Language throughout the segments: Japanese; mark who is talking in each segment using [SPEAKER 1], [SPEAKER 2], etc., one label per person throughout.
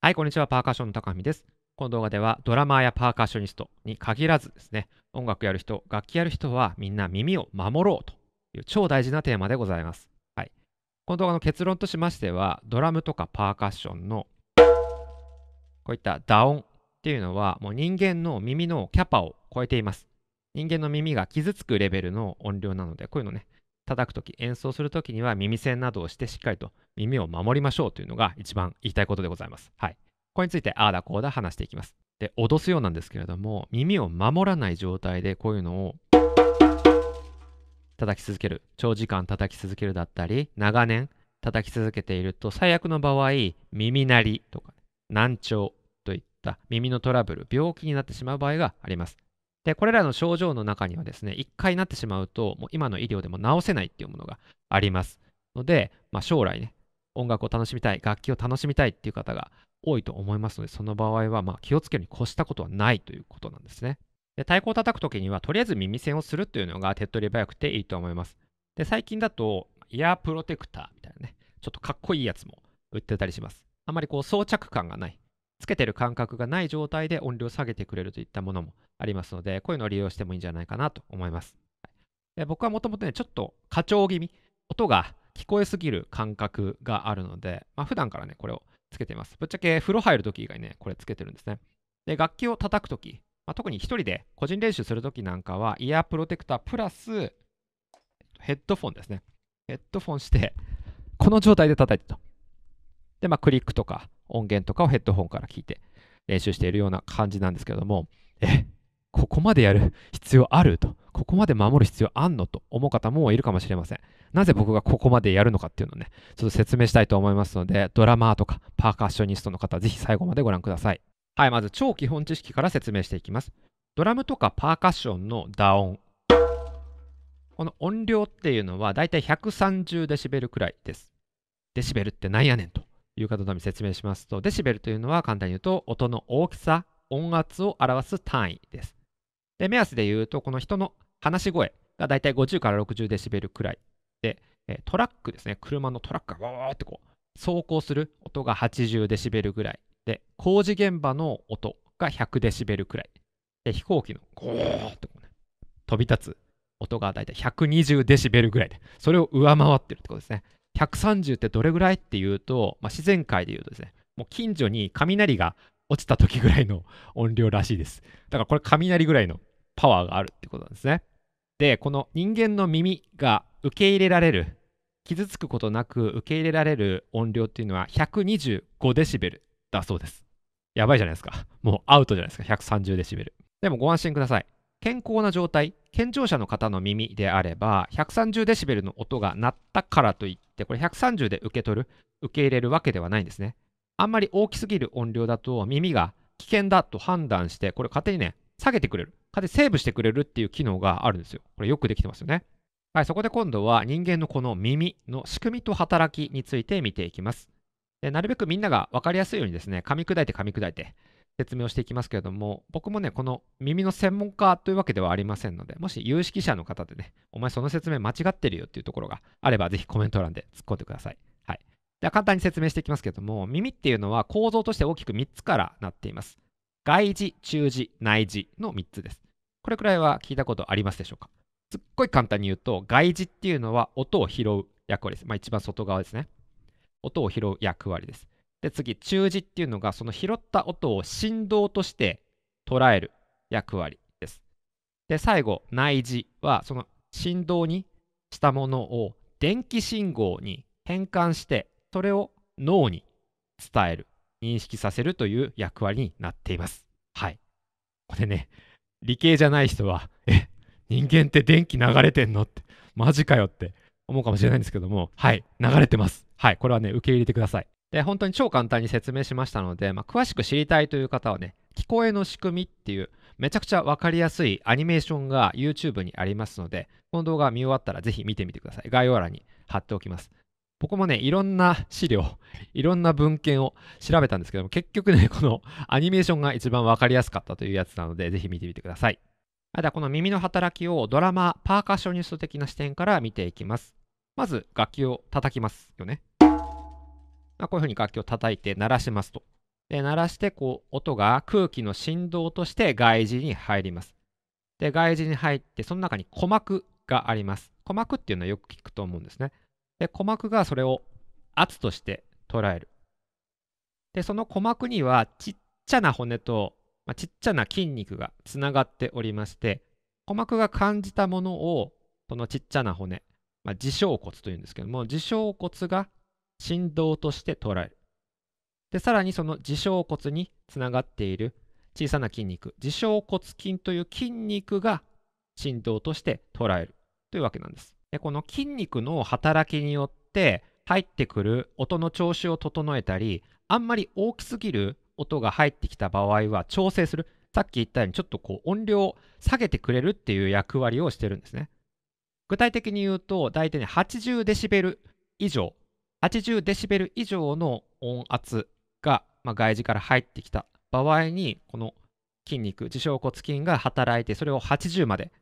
[SPEAKER 1] はい、こんにちは。パーカッションの高見です。この動画ではドラマーやパーカッショニストに限らずですね、音楽やる人、楽器やる人はみんな耳を守ろうという超大事なテーマでございます。はい。この動画の結論としましては、ドラムとかパーカッションのこういった打音っていうのはもう人間の耳のキャパを超えています。人間の耳が傷つくレベルの音量なので、こういうのね、叩くとき、演奏するときには耳栓などをしてしっかりと耳を守りましょうというのが一番言いたいことでございます。はい。これについてああだこうだ話していきます。で、脅すようなんですけれども、耳を守らない状態でこういうのを叩き続ける、長時間叩き続けるだったり、長年叩き続けていると、最悪の場合、耳鳴りとか、難聴といった耳のトラブル、病気になってしまう場合があります。で、これらの症状の中にはですね、1回なってしまうと、もう今の医療でも治せないっていうものがあります。ので、まあ、将来ね、音楽を楽しみたい、楽器を楽しみたいっていう方が多いと思いますので、その場合はま気をつけるに越したことはないということなんですね。で太鼓を叩くときには、とりあえず耳栓をするというのが手っ取り早くていいと思います。で、最近だと、イヤープロテクターみたいなね、ちょっとかっこいいやつも売ってたりします。あまりこう装着感がないつけてる感覚がない状態で音量を下げてくれるといったものもありますので、こういうのを利用してもいいんじゃないかなと思います。で僕はもともとね、ちょっと過調気味、音が聞こえすぎる感覚があるので、まあ、普段からね、これをつけています。ぶっちゃけ風呂入るとき以外ね、これつけてるんですね。で、楽器を叩くとき、まあ、特に1人で個人練習するときなんかは、イヤープロテクタープラスヘッドフォンですね。ヘッドフォンして、この状態で叩いてと。で、まあ、クリックとか、音源とかをヘッドホンから聞いて練習しているような感じなんですけども、え、ここまでやる 必要あると、ここまで守る必要あんのと思う方もいるかもしれません。なぜ僕がここまでやるのかっていうのをね、ちょっと説明したいと思いますので、ドラマーとかパーカッショニストの方、ぜひ最後までご覧ください。はい、まず超基本知識から説明していきます。ドラムとかパーカッションの打音。この音量っていうのはだいたい130デシベルくらいです。デシベルってなんやねんという方のみ説明しますと、デシベルというのは簡単に言うと音の大きさ、音圧を表す単位です。で、目安で言うと、この人の話し声がだいたい50から60デシベルくらいで、トラックですね、車のトラックがわーってこう、走行する音が80デシベルぐらいで、工事現場の音が100デシベルくらいで、飛行機のゴーってこう、ね、飛び立つ音がだいたい120デシベルぐらいで、それを上回ってるってことですね。130ってどれぐらいっていうと、まあ、自然界でいうとですね、もう近所に雷が落ちた時ぐらいの音量らしいです。だからこれ雷ぐらいのパワーがあるってことなんですね。で、この人間の耳が受け入れられる、傷つくことなく受け入れられる音量っていうのは125デシベルだそうです。やばいじゃないですか。もうアウトじゃないですか。130デシベル。でもご安心ください。健康な状態健常者の方の耳であれば130デシベルの音が鳴ったからといってこれ130で受け取る受け入れるわけではないんですねあんまり大きすぎる音量だと耳が危険だと判断してこれ勝手にね下げてくれる勝手にセーブしてくれるっていう機能があるんですよこれよくできてますよねはいそこで今度は人間のこの耳の仕組みと働きについて見ていきますでなるべくみんなが分かりやすいようにですね噛み砕いて噛み砕いて説明をしていきますけれども、僕もね、この耳の専門家というわけではありませんので、もし有識者の方でね、お前その説明間違ってるよっていうところがあれば、ぜひコメント欄で突っ込んでください。はい。では簡単に説明していきますけれども、耳っていうのは構造として大きく3つからなっています。外耳、中耳、内耳の3つです。これくらいは聞いたことありますでしょうかすっごい簡単に言うと、外耳っていうのは音を拾う役割です。まあ一番外側ですね。音を拾う役割です。で、次、中耳っていうのが、その拾った音を振動として捉える役割です。で、最後、内耳は、その振動にしたものを電気信号に変換して、それを脳に伝える、認識させるという役割になっています。はい。これね、理系じゃない人は、え、人間って電気流れてんのって、マジかよって思うかもしれないんですけども、はい、流れてます。はい、これはね、受け入れてください。で、本当に超簡単に説明しましたので、まあ、詳しく知りたいという方はね、聞こえの仕組みっていう、めちゃくちゃ分かりやすいアニメーションが YouTube にありますので、この動画見終わったらぜひ見てみてください。概要欄に貼っておきます。僕もね、いろんな資料、いろんな文献を調べたんですけども、結局ね、このアニメーションが一番分かりやすかったというやつなので、ぜひ見てみてください。では、この耳の働きをドラマ、パーカッショニスト的な視点から見ていきます。まず、楽器を叩きますよね。まあ、こういうふうに楽器を叩いて鳴らしますと。で、鳴らして、こう、音が空気の振動として外耳に入ります。で、外耳に入って、その中に鼓膜があります。鼓膜っていうのはよく聞くと思うんですね。で、鼓膜がそれを圧として捉える。で、その鼓膜にはちっちゃな骨と、まあ、ちっちゃな筋肉がつながっておりまして、鼓膜が感じたものを、このちっちゃな骨、まあ、自小骨というんですけども、自小骨が振動として捉える。で、さらにその自小骨につながっている小さな筋肉、自小骨筋という筋肉が振動として捉えるというわけなんです。でこの筋肉の働きによって入ってくる音の調子を整えたり、あんまり大きすぎる音が入ってきた場合は調整する。さっき言ったようにちょっとこう音量を下げてくれるっていう役割をしてるんですね。具体的に言うと大体ね80デシベル以上80デシベル以上の音圧が、まあ、外耳から入ってきた場合に、この筋肉、自傷骨筋が働いて、それを80まで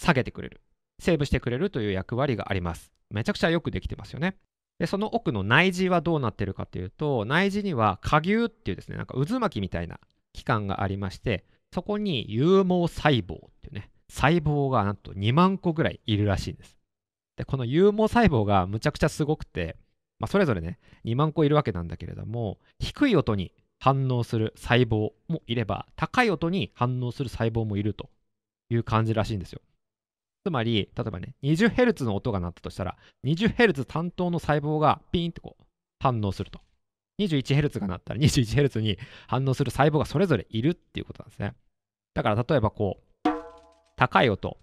[SPEAKER 1] 下げてくれる、セーブしてくれるという役割があります。めちゃくちゃよくできてますよね。で、その奥の内耳はどうなってるかというと、内耳には下牛っていうですね、なんか渦巻きみたいな器官がありまして、そこに有毛細胞っていうね、細胞がなんと2万個ぐらいいるらしいんです。で、この有毛細胞がむちゃくちゃすごくて、まあ、それぞれね2万個いるわけなんだけれども低い音に反応する細胞もいれば高い音に反応する細胞もいるという感じらしいんですよ。つまり例えばね 20Hz の音が鳴ったとしたら 20Hz 担当の細胞がピンってこう反応すると 21Hz が鳴ったら 21Hz に反応する細胞がそれぞれいるっていうことなんですね。だから例えばこう高い音、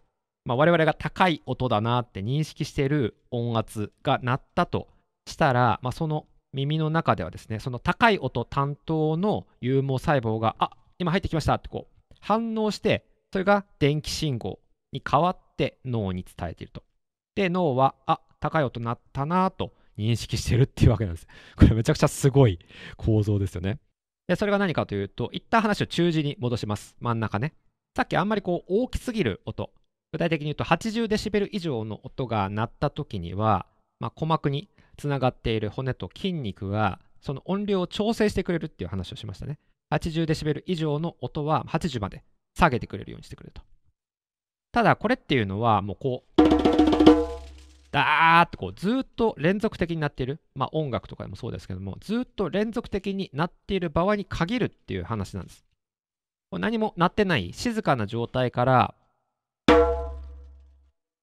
[SPEAKER 1] まあ、我々が高い音だなって認識している音圧が鳴ったとしたら、まあ、その耳の中ではですねその高い音担当の有毛細胞があ今入ってきましたってこう反応してそれが電気信号に変わって脳に伝えていると。で脳はあ高い音鳴ったなと認識してるっていうわけなんです。これめちゃくちゃすごい構造ですよね。でそれが何かというと一旦話を中耳に戻します。真ん中ね。さっきあんまりこう大きすぎる音具体的に言うと80デシベル以上の音が鳴った時には、まあ、鼓膜につながっている骨と筋肉がその音量を調整してくれるっていう話をしましたね。80デシベル以上の音は80まで下げてくれるようにしてくれると。ただこれっていうのはもうこう、ダーってこうずっと連続的になっている、まあ音楽とかでもそうですけども、ずっと連続的になっている場合に限るっていう話なんです。何も鳴ってない静かな状態から、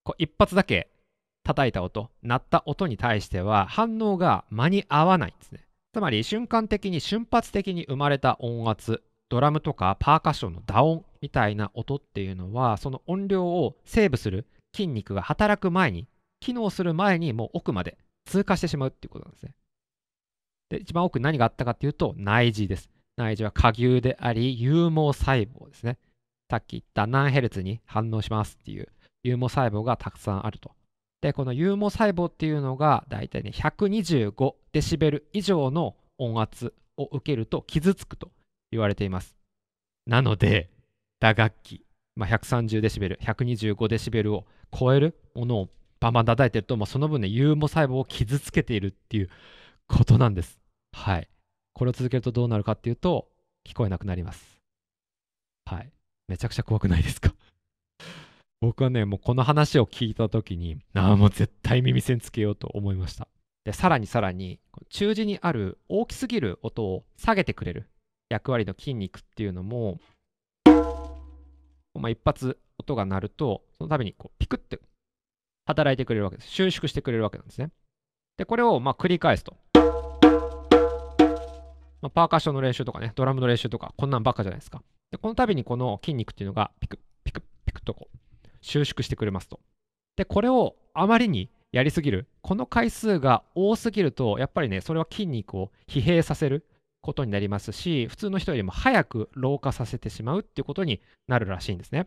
[SPEAKER 1] こう一発だけ叩いた音、鳴った音に対しては反応が間に合わないんですね。つまり瞬間的に瞬発的に生まれた音圧、ドラムとかパーカッションの打音みたいな音っていうのは、その音量をセーブする筋肉が働く前に、機能する前にもう奥まで通過してしまうっていうことなんですね。で、一番奥何があったかっていうと、内耳です。内耳は下牛であり、有毛細胞ですね。さっき言った何ヘルツに反応しますっていう有毛細胞がたくさんあると。でこの有毛細胞っていうのが大体ね125デシベル以上の音圧を受けると傷つくと言われていますなので打楽器、まあ、130デシベル125デシベルを超えるものをバンバン叩いてると、まあ、その分ね有毛細胞を傷つけているっていうことなんですはいこれを続けるとどうなるかっていうと聞こえなくなりますはいめちゃくちゃ怖くないですか僕はね、もうこの話を聞いた時に、ああ、もう絶対耳栓つけようと思いました。で、さらにさらに、中耳にある大きすぎる音を下げてくれる役割の筋肉っていうのも、まあ、一発音が鳴ると、そのためにこうピクって働いてくれるわけです。収縮してくれるわけなんですね。で、これをま繰り返すと。まあ、パーカッションの練習とかね、ドラムの練習とか、こんなんばっかじゃないですか。で、この度にこの筋肉っていうのがピク、ピク、ピクとこう、収縮してくれますと。でこれをあまりにやりすぎるこの回数が多すぎるとやっぱりねそれは筋肉を疲弊させることになりますし普通の人よりも早く老化させてしまうっていうことになるらしいんですね。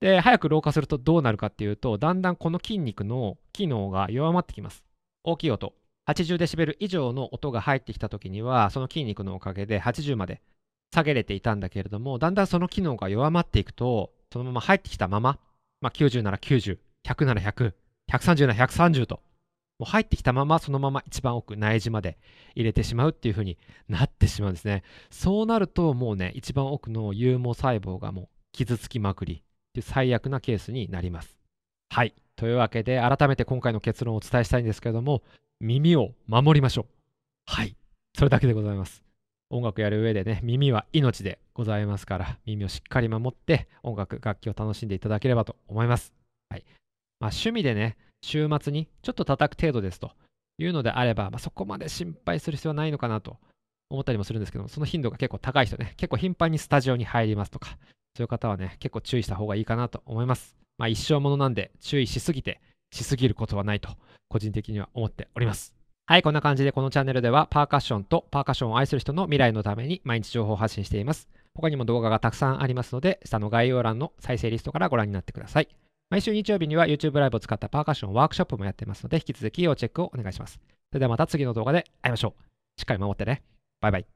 [SPEAKER 1] で早く老化するとどうなるかっていうとだんだんこの筋肉の機能が弱まってきます。大きい音80デシベル以上の音が入ってきた時にはその筋肉のおかげで80まで下げれていたんだけれどもだんだんその機能が弱まっていくとそのまま入ってきたまままあ、90なら90、100なら100、130なら130と、もう入ってきたままそのまま一番奥、内耳まで入れてしまうっていう風になってしまうんですね。そうなるともうね、一番奥の有毛細胞がもう傷つきまくり最悪なケースになります。はい。というわけで、改めて今回の結論をお伝えしたいんですけれども、耳を守りましょう。はい。それだけでございます。音楽やる上でね、耳は命でございますから、耳をしっかり守って、音楽、楽器を楽しんでいただければと思います。はい。まあ、趣味でね、週末にちょっと叩く程度ですというのであれば、まあ、そこまで心配する必要はないのかなと思ったりもするんですけども、その頻度が結構高い人ね、結構頻繁にスタジオに入りますとか、そういう方はね、結構注意した方がいいかなと思います。まあ、一生ものなんで、注意しすぎて、しすぎることはないと、個人的には思っております。はい、こんな感じでこのチャンネルではパーカッションとパーカッションを愛する人の未来のために毎日情報を発信しています。他にも動画がたくさんありますので、下の概要欄の再生リストからご覧になってください。毎週日曜日には YouTube ライブを使ったパーカッションワークショップもやってますので、引き続き要チェックをお願いします。それではまた次の動画で会いましょう。しっかり守ってね。バイバイ。